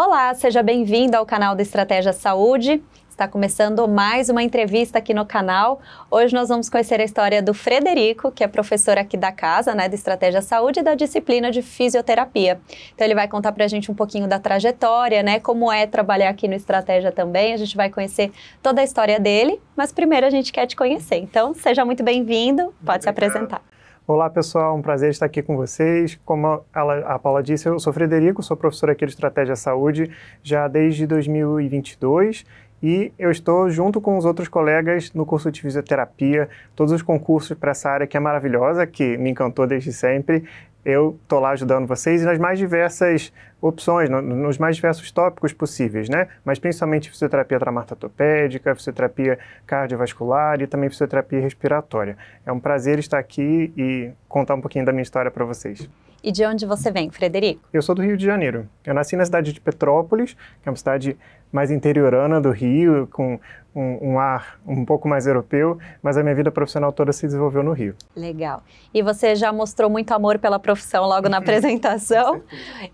Olá, seja bem-vindo ao canal da Estratégia Saúde. Está começando mais uma entrevista aqui no canal. Hoje nós vamos conhecer a história do Frederico, que é professor aqui da casa, né, da Estratégia Saúde e da disciplina de fisioterapia. Então ele vai contar para a gente um pouquinho da trajetória, né, como é trabalhar aqui no Estratégia também. A gente vai conhecer toda a história dele, mas primeiro a gente quer te conhecer. Então seja muito bem-vindo, pode se apresentar. Olá, pessoal, um prazer estar aqui com vocês. Como ela, a Paula disse, eu sou Frederico, sou professor aqui de Estratégia Saúde já desde 2022 e eu estou junto com os outros colegas no curso de fisioterapia, todos os concursos para essa área que é maravilhosa, que me encantou desde sempre. Eu estou lá ajudando vocês e nas mais diversas opções no, nos mais diversos tópicos possíveis, né? Mas principalmente fisioterapia traumatopédica, fisioterapia cardiovascular e também fisioterapia respiratória. É um prazer estar aqui e contar um pouquinho da minha história para vocês. E de onde você vem, Frederico? Eu sou do Rio de Janeiro. Eu nasci na cidade de Petrópolis, que é uma cidade mais interiorana do Rio, com um, um, ar um pouco mais europeu, mas a minha vida profissional toda se desenvolveu no Rio. Legal. E você já mostrou muito amor pela profissão logo na apresentação.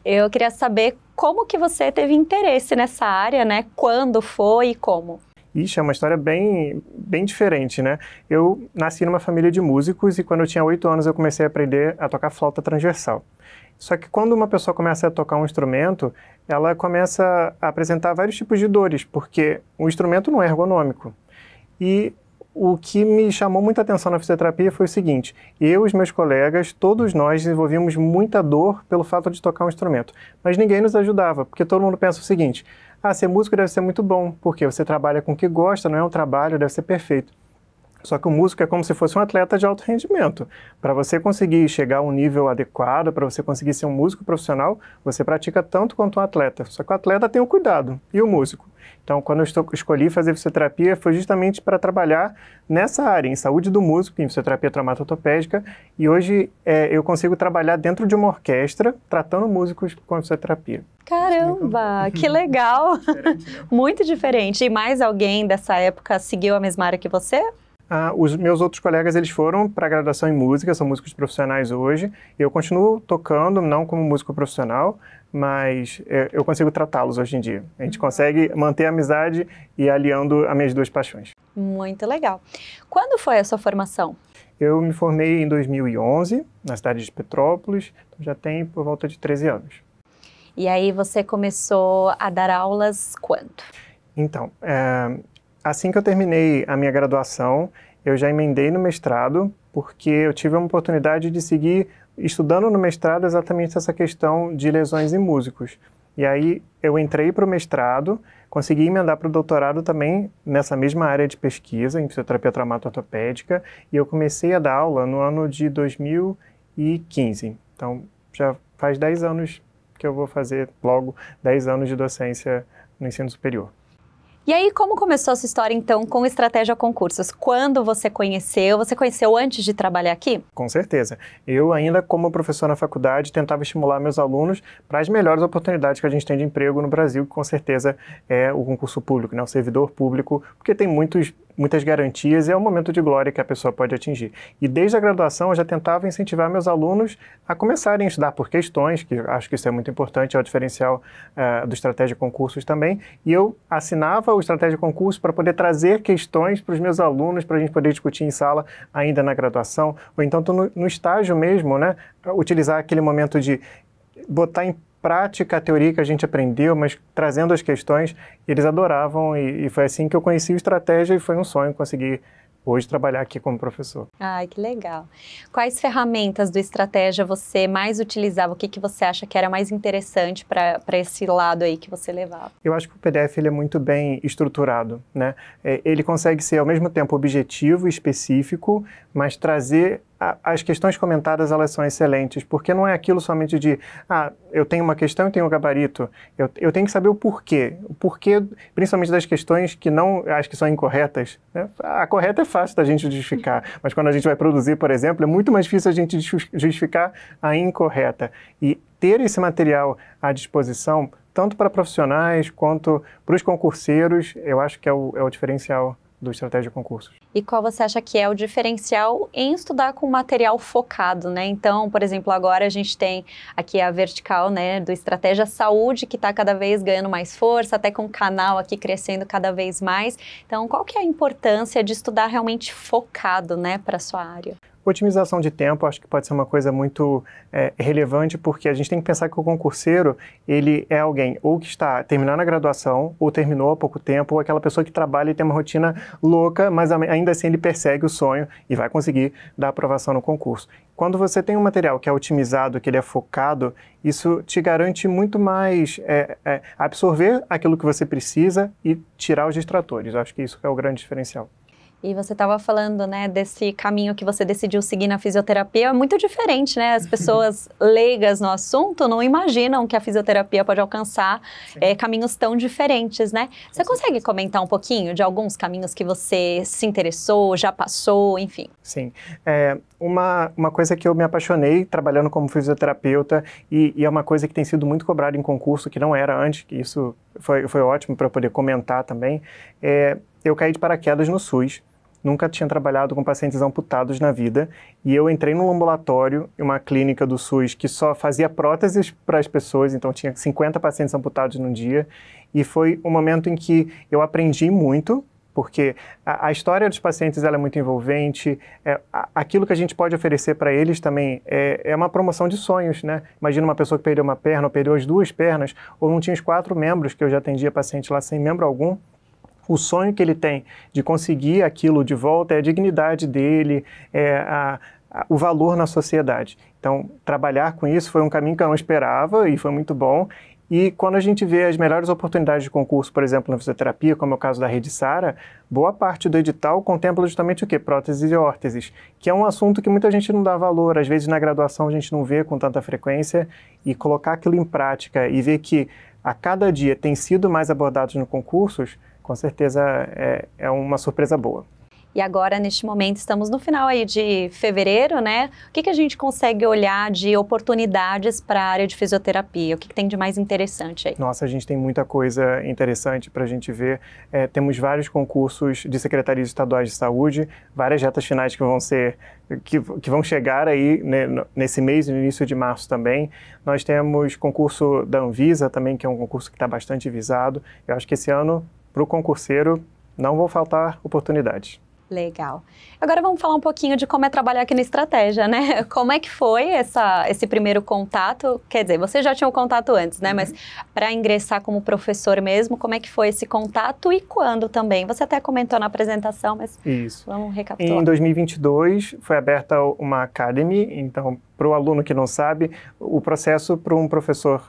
Eu queria saber como que você teve interesse nessa área, né? Quando foi e como? Ixi, é uma história bem, bem diferente, né? Eu nasci numa família de músicos e quando eu tinha 8 anos eu comecei a aprender a tocar flauta transversal. Só que quando uma pessoa começa a tocar um instrumento, ela começa a apresentar vários tipos de dores, porque o instrumento não é ergonômico. E o que me chamou muita atenção na fisioterapia foi o seguinte: eu e os meus colegas, todos nós desenvolvíamos muita dor pelo fato de tocar um instrumento, mas ninguém nos ajudava, porque todo mundo pensa o seguinte: ah, ser músico deve ser muito bom, porque você trabalha com o que gosta, não é um trabalho, deve ser perfeito. Só que o músico é como se fosse um atleta de alto rendimento. Para você conseguir chegar a um nível adequado, para você conseguir ser um músico profissional, você pratica tanto quanto um atleta. Só que o atleta tem o cuidado e o músico então, quando eu estou, escolhi fazer fisioterapia, foi justamente para trabalhar nessa área, em saúde do músico, em fisioterapia traumatotopédica, e hoje é, eu consigo trabalhar dentro de uma orquestra, tratando músicos com fisioterapia. Caramba, que legal! Diferente, né? Muito diferente. E mais alguém dessa época seguiu a mesma área que você? ah, os meus outros colegas eles foram para a graduação em música, são músicos profissionais hoje. Eu continuo tocando, não como músico profissional, mas é, eu consigo tratá-los hoje em dia. A gente consegue manter a amizade e aliando as minhas duas paixões. Muito legal. Quando foi a sua formação? Eu me formei em 2011, na cidade de Petrópolis, então já tem por volta de 13 anos. E aí você começou a dar aulas quando? Então, é, Assim que eu terminei a minha graduação, eu já emendei no mestrado, porque eu tive uma oportunidade de seguir estudando no mestrado exatamente essa questão de lesões em músicos. E aí eu entrei para o mestrado, consegui emendar para o doutorado também nessa mesma área de pesquisa, em fisioterapia traumato-ortopédica, e eu comecei a dar aula no ano de 2015. Então já faz 10 anos que eu vou fazer logo 10 anos de docência no ensino superior. E aí, como começou essa história, então, com Estratégia Concursos? Quando você conheceu? Você conheceu antes de trabalhar aqui? Com certeza. Eu, ainda como professor na faculdade, tentava estimular meus alunos para as melhores oportunidades que a gente tem de emprego no Brasil, que com certeza é o concurso público, né? o servidor público, porque tem muitos muitas garantias e é o momento de glória que a pessoa pode atingir. E desde a graduação eu já tentava incentivar meus alunos a começarem a estudar por questões, que acho que isso é muito importante, é o diferencial uh, do Estratégia Concursos também. E eu assinava o Estratégia concursos para poder trazer questões para os meus alunos, para a gente poder discutir em sala ainda na graduação, ou então no, no estágio mesmo, né? Utilizar aquele momento de botar em prática a teoria que a gente aprendeu, mas trazendo as questões, eles adoravam e, e foi assim que eu conheci o Estratégia e foi um sonho conseguir hoje trabalhar aqui como professor. Ai, que legal. Quais ferramentas do Estratégia você mais utilizava? O que, que você acha que era mais interessante para esse lado aí que você levava? Eu acho que o PDF ele é muito bem estruturado, né? É, ele consegue ser ao mesmo tempo objetivo e específico, mas trazer as questões comentadas elas são excelentes, porque não é aquilo somente de, ah, eu tenho uma questão e tenho um gabarito. Eu, eu tenho que saber o porquê. O porquê, principalmente das questões que não, acho que são incorretas. Né? A correta é fácil da gente justificar, mas quando a gente vai produzir, por exemplo, é muito mais difícil a gente justificar a incorreta. E ter esse material à disposição tanto para profissionais quanto para os concurseiros, eu acho que é o, é o diferencial do Estratégia Concursos. E qual você acha que é o diferencial em estudar com material focado, né? Então, por exemplo, agora a gente tem aqui a vertical, né, do Estratégia Saúde, que está cada vez ganhando mais força, até com o canal aqui crescendo cada vez mais. Então, qual que é a importância de estudar realmente focado, né, para sua área? Otimização de tempo acho que pode ser uma coisa muito é, relevante, porque a gente tem que pensar que o concurseiro, ele é alguém ou que está terminando a graduação, ou terminou há pouco tempo, ou aquela pessoa que trabalha e tem uma rotina louca, mas ainda assim ele persegue o sonho e vai conseguir dar aprovação no concurso. Quando você tem um material que é otimizado, que ele é focado, isso te garante muito mais é, é, absorver aquilo que você precisa e tirar os distratores. Acho que isso é o grande diferencial. E você estava falando, né, desse caminho que você decidiu seguir na fisioterapia, é muito diferente, né? As pessoas leigas no assunto não imaginam que a fisioterapia pode alcançar é, caminhos tão diferentes, né? Você consegue comentar um pouquinho de alguns caminhos que você se interessou, já passou, enfim? Sim. É, uma, uma coisa que eu me apaixonei trabalhando como fisioterapeuta e, e é uma coisa que tem sido muito cobrada em concurso, que não era antes, que isso foi, foi ótimo para poder comentar também, é, eu caí de paraquedas no SUS nunca tinha trabalhado com pacientes amputados na vida e eu entrei num ambulatório, uma clínica do SUS que só fazia próteses para as pessoas, então tinha 50 pacientes amputados no dia e foi um momento em que eu aprendi muito porque a, a história dos pacientes é muito envolvente, é, a, aquilo que a gente pode oferecer para eles também é, é uma promoção de sonhos, né? Imagina uma pessoa que perdeu uma perna, ou perdeu as duas pernas, ou não tinha os quatro membros, que eu já atendia paciente lá sem membro algum, o sonho que ele tem de conseguir aquilo de volta é a dignidade dele, é a, a, o valor na sociedade. Então, trabalhar com isso foi um caminho que eu não esperava e foi muito bom. E quando a gente vê as melhores oportunidades de concurso, por exemplo, na fisioterapia, como é o caso da Rede Sara, boa parte do edital contempla justamente o que? Próteses e órteses, que é um assunto que muita gente não dá valor, às vezes na graduação a gente não vê com tanta frequência, e colocar aquilo em prática e ver que a cada dia tem sido mais abordados nos concursos, com certeza é, é uma surpresa boa. E agora, neste momento, estamos no final aí de fevereiro, né? O que, que a gente consegue olhar de oportunidades para a área de fisioterapia? O que, que, tem de mais interessante aí? Nossa, a gente tem muita coisa interessante para a gente ver. É, temos vários concursos de secretarias estaduais de saúde, várias retas finais que vão ser que, que, vão chegar aí né, nesse mês, no início de março também. Nós temos concurso da Anvisa também, que é um concurso que está bastante visado. Eu acho que esse ano para o concurseiro não vão faltar oportunidades. Legal. Agora vamos falar um pouquinho de como é trabalhar aqui na Estratégia, né? Como é que foi essa, esse primeiro contato? Quer dizer, você já tinha o um contato antes, né? Uhum. Mas para ingressar como professor mesmo, como é que foi esse contato e quando também? Você até comentou na apresentação, mas Isso. vamos recapitular. Em 2022 foi aberta uma Academy, então para o aluno que não sabe, o processo para um professor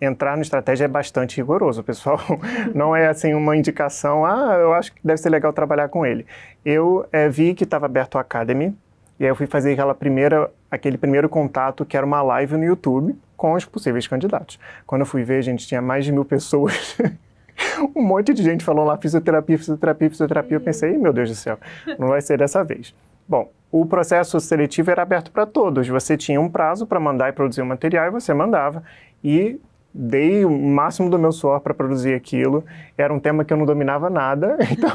entrar no estratégia é bastante rigoroso, pessoal. Não é assim uma indicação, ah, eu acho que deve ser legal trabalhar com ele. Eu é, vi que estava aberto a Academy, e aí eu fui fazer aquela primeira, aquele primeiro contato, que era uma live no YouTube, com os possíveis candidatos. Quando eu fui ver, a gente, tinha mais de mil pessoas. um monte de gente falou lá fisioterapia, fisioterapia, fisioterapia. Eu pensei, meu Deus do céu, não vai ser dessa vez. Bom, o processo seletivo era aberto para todos. Você tinha um prazo para mandar e produzir o um material e você mandava. E dei o máximo do meu suor para produzir aquilo. Era um tema que eu não dominava nada, então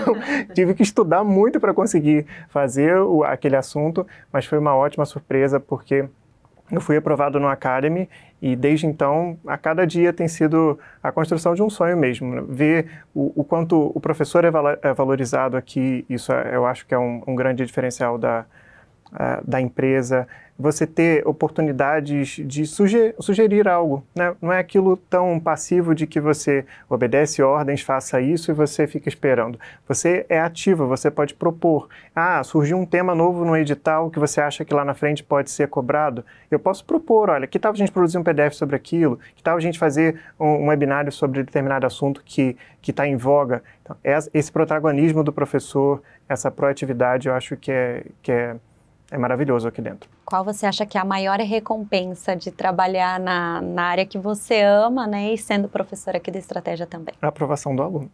tive que estudar muito para conseguir fazer o, aquele assunto, mas foi uma ótima surpresa porque eu fui aprovado no Academy e desde então, a cada dia tem sido a construção de um sonho mesmo. Né? Ver o, o quanto o professor é, é valorizado aqui, isso é, eu acho que é um, um grande diferencial da, da empresa você ter oportunidades de sugerir, sugerir algo. Né? Não é aquilo tão passivo de que você obedece ordens, faça isso e você fica esperando. Você é ativa, você pode propor. Ah, surgiu um tema novo no edital que você acha que lá na frente pode ser cobrado. Eu posso propor, olha, que tal a gente produzir um PDF sobre aquilo? Que tal a gente fazer um, um webinário sobre determinado assunto que está em voga? Então, esse protagonismo do professor, essa proatividade, eu acho que é, que é é maravilhoso aqui dentro. Qual você acha que é a maior recompensa de trabalhar na, na área que você ama, né? E sendo professora aqui da estratégia também? A aprovação do aluno.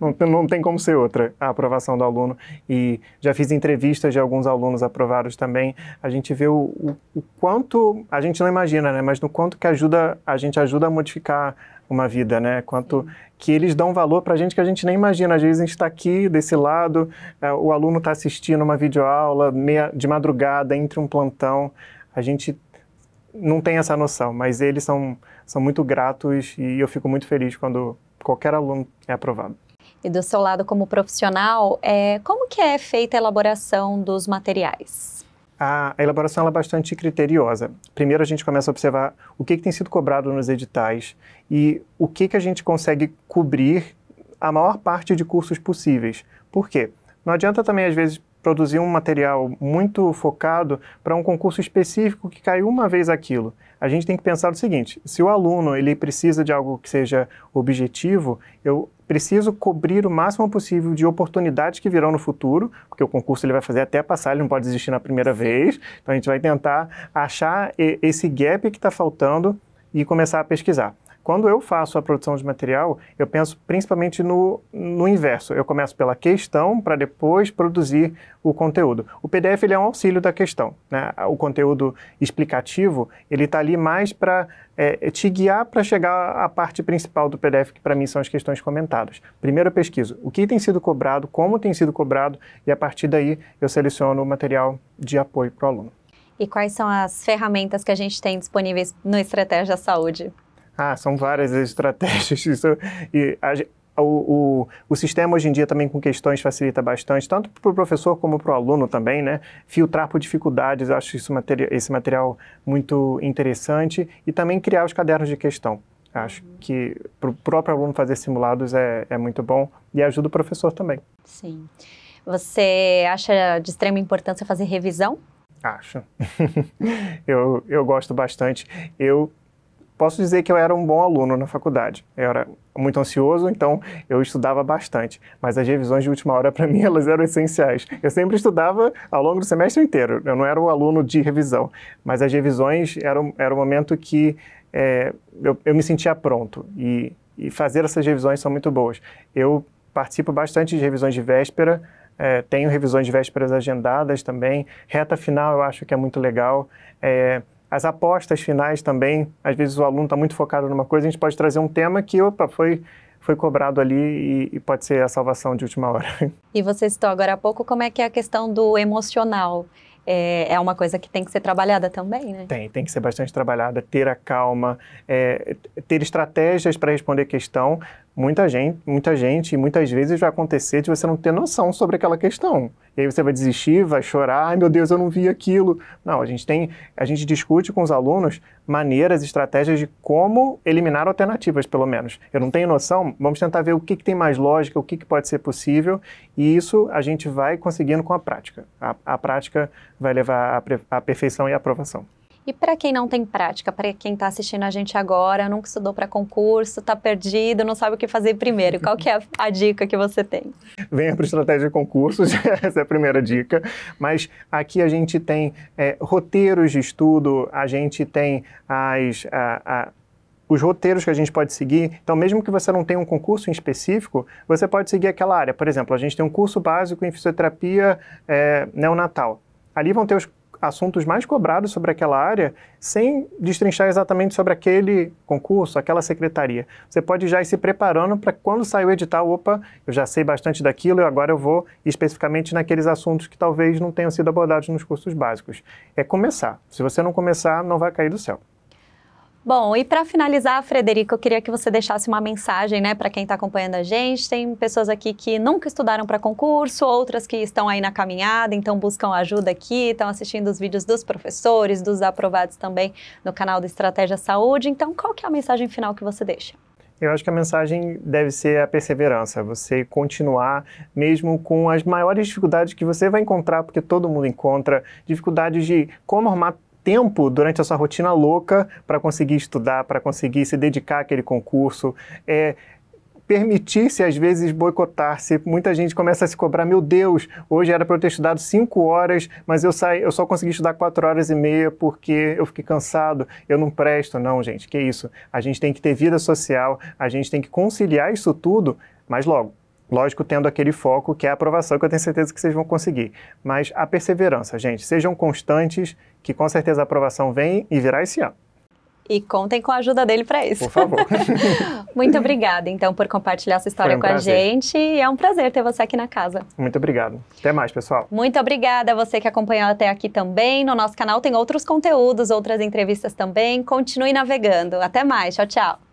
não, não, tem como ser outra, a aprovação do aluno. E já fiz entrevistas de alguns alunos aprovados também. A gente vê o, o, o quanto, a gente não imagina, né? Mas no quanto que ajuda, a gente ajuda a modificar uma vida, né? Quanto que eles dão valor para a gente que a gente nem imagina. Às vezes a gente está aqui desse lado, é, o aluno está assistindo uma videoaula meia, de madrugada entre um plantão. A gente não tem essa noção, mas eles são, são muito gratos e eu fico muito feliz quando qualquer aluno é aprovado. E do seu lado como profissional, é, como que é feita a elaboração dos materiais? a, elaboração elaboração é bastante criteriosa. Primeiro a gente começa a observar o que, que tem sido cobrado nos editais e o que, que a gente consegue cobrir a maior parte de cursos possíveis. Por quê? Não adianta também, às vezes, Produzir um material muito focado para um concurso específico que caiu uma vez aquilo. A gente tem que pensar o seguinte: se o aluno ele precisa de algo que seja objetivo, eu preciso cobrir o máximo possível de oportunidades que virão no futuro, porque o concurso ele vai fazer até passar, ele não pode desistir na primeira vez. Então a gente vai tentar achar esse gap que está faltando e começar a pesquisar. Quando eu faço a produção de material, eu penso principalmente no, no inverso. Eu começo pela questão para depois produzir o conteúdo. O PDF ele é um auxílio da questão. Né? O conteúdo explicativo ele está ali mais para é, é, te guiar para chegar à parte principal do PDF, que para mim são as questões comentadas. Primeiro eu pesquiso o que tem sido cobrado, como tem sido cobrado, e a partir daí eu seleciono o material de apoio para o aluno. E quais são as ferramentas que a gente tem disponíveis no Estratégia Saúde? Ah, são várias estratégias. Isso, e a, o, o, o, sistema hoje em dia também com questões facilita bastante, tanto para o professor como para o aluno também, né? Filtrar por dificuldades, eu acho isso, esse material muito interessante. E também criar os cadernos de questão. Acho uhum. que para o próprio aluno fazer simulados é, é muito bom e ajuda o professor também. Sim. Você acha de extrema importância fazer revisão? Acho. eu, eu gosto bastante. Eu posso dizer que eu era um bom aluno na faculdade. Eu era muito ansioso, então eu estudava bastante. Mas as revisões de última hora, para mim, elas eram essenciais. Eu sempre estudava ao longo do semestre inteiro. Eu não era um aluno de revisão. Mas as revisões eram, era o momento que é, eu, eu, me sentia pronto. E, e fazer essas revisões são muito boas. Eu participo bastante de revisões de véspera. É, tenho revisões de vésperas agendadas também. Reta final eu acho que é muito legal. É, as apostas finais também, às vezes o aluno está muito focado numa coisa, a gente pode trazer um tema que, opa, foi foi cobrado ali e, e, pode ser a salvação de última hora. E você citou agora há pouco como é que é a questão do emocional. É, é uma coisa que tem que ser trabalhada também, né? Tem, tem que ser bastante trabalhada, ter a calma, é, ter estratégias para responder questão, muita gente, muita gente, e muitas vezes vai acontecer de você não ter noção sobre aquela questão. E aí você vai desistir, vai chorar, ai meu Deus, eu não vi aquilo. Não, a gente tem, a gente discute com os alunos maneiras, estratégias de como eliminar alternativas, pelo menos. Eu não tenho noção, vamos tentar ver o que, que tem mais lógica, o que, que pode ser possível, e isso a gente vai conseguindo com a prática. A, a prática vai levar à perfeição e à aprovação. E para quem não tem prática, para quem está assistindo a gente agora, nunca estudou para concurso, está perdido, não sabe o que fazer primeiro, qual que é a dica que você tem? Venha para Estratégia de Concursos, essa é a primeira dica. Mas aqui a gente tem é, roteiros de estudo, a gente tem as, a, a os roteiros que a gente pode seguir. Então, mesmo que você não tenha um concurso em específico, você pode seguir aquela área. Por exemplo, a gente tem um curso básico em fisioterapia é, neonatal. Ali vão ter os assuntos mais cobrados sobre aquela área sem destrinchar exatamente sobre aquele concurso, aquela secretaria. Você pode já ir se preparando para quando sair o edital, opa, eu já sei bastante daquilo e agora eu vou especificamente naqueles assuntos que talvez não tenham sido abordados nos cursos básicos. É começar. Se você não começar, não vai cair do céu. Bom, e para finalizar, Frederico, eu queria que você deixasse uma mensagem, né, para quem está acompanhando a gente. Tem pessoas aqui que nunca estudaram para concurso, outras que estão aí na caminhada, então buscam ajuda aqui, estão assistindo os vídeos dos professores, dos aprovados também no canal do Estratégia Saúde. Então, qual que é a mensagem final que você deixa? Eu acho que a mensagem deve ser a perseverança, você continuar mesmo com as maiores dificuldades que você vai encontrar, porque todo mundo encontra dificuldades de como arrumar tempo durante a sua rotina louca para conseguir estudar, para conseguir se dedicar àquele concurso. É, permitir-se, às vezes, boicotar-se. Muita gente começa a se cobrar, meu Deus, hoje era para eu ter estudado cinco horas, mas eu, saí, eu só consegui estudar quatro horas e meia porque eu fiquei cansado, eu não presto. Não, gente, que isso. A gente tem que ter vida social, a gente tem que conciliar isso tudo, mas logo, Lógico, tendo aquele foco que é a aprovação, que eu tenho certeza que vocês vão conseguir. Mas a perseverança, gente. Sejam constantes, que com certeza a aprovação vem e virá esse ano. E contem com a ajuda dele para isso. Por favor. Muito obrigada, então, por compartilhar essa história um com prazer. a gente. E é um prazer ter você aqui na casa. Muito obrigado. Até mais, pessoal. Muito obrigada a você que acompanhou até aqui também. No nosso canal tem outros conteúdos, outras entrevistas também. Continue navegando. Até mais. Tchau, tchau.